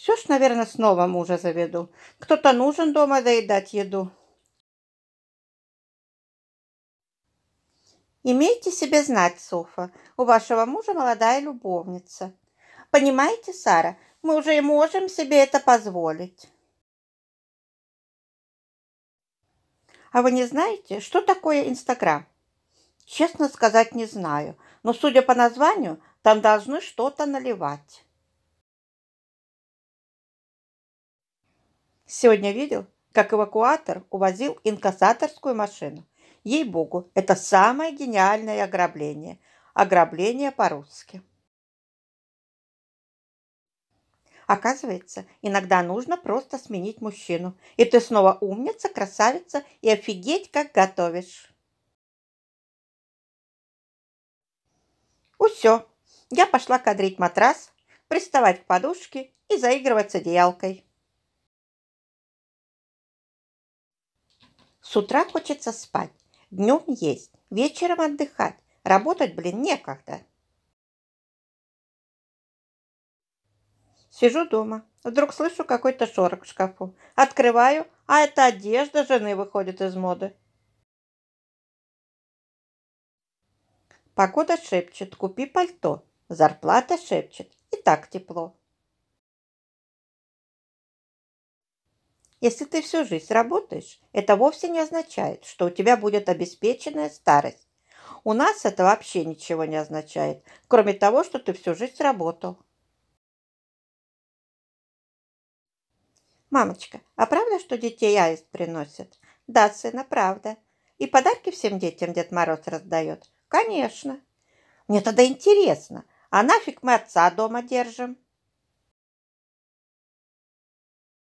Все ж, наверное, снова мужа заведу. Кто-то нужен дома доедать еду. Имейте себе знать, Софа, у вашего мужа молодая любовница. Понимаете, Сара, мы уже можем себе это позволить. А вы не знаете, что такое Инстаграм? Честно сказать, не знаю, но судя по названию, там должны что-то наливать. Сегодня видел, как эвакуатор увозил инкассаторскую машину. Ей-богу, это самое гениальное ограбление. Ограбление по-русски. Оказывается, иногда нужно просто сменить мужчину. И ты снова умница, красавица и офигеть, как готовишь. Усё. Ну я пошла кадрить матрас, приставать к подушке и заигрывать с одеялкой. С утра хочется спать, днем есть, вечером отдыхать. Работать, блин, некогда. Сижу дома. Вдруг слышу какой-то шорох в шкафу. Открываю, а это одежда жены выходит из моды. Погода шепчет, купи пальто. Зарплата шепчет, и так тепло. Если ты всю жизнь работаешь, это вовсе не означает, что у тебя будет обеспеченная старость. У нас это вообще ничего не означает, кроме того, что ты всю жизнь работал. «Мамочка, а правда, что детей аист приносит?» «Да, сына, правда. И подарки всем детям Дед Мороз раздает?» «Конечно». «Мне тогда интересно, а нафиг мы отца дома держим?»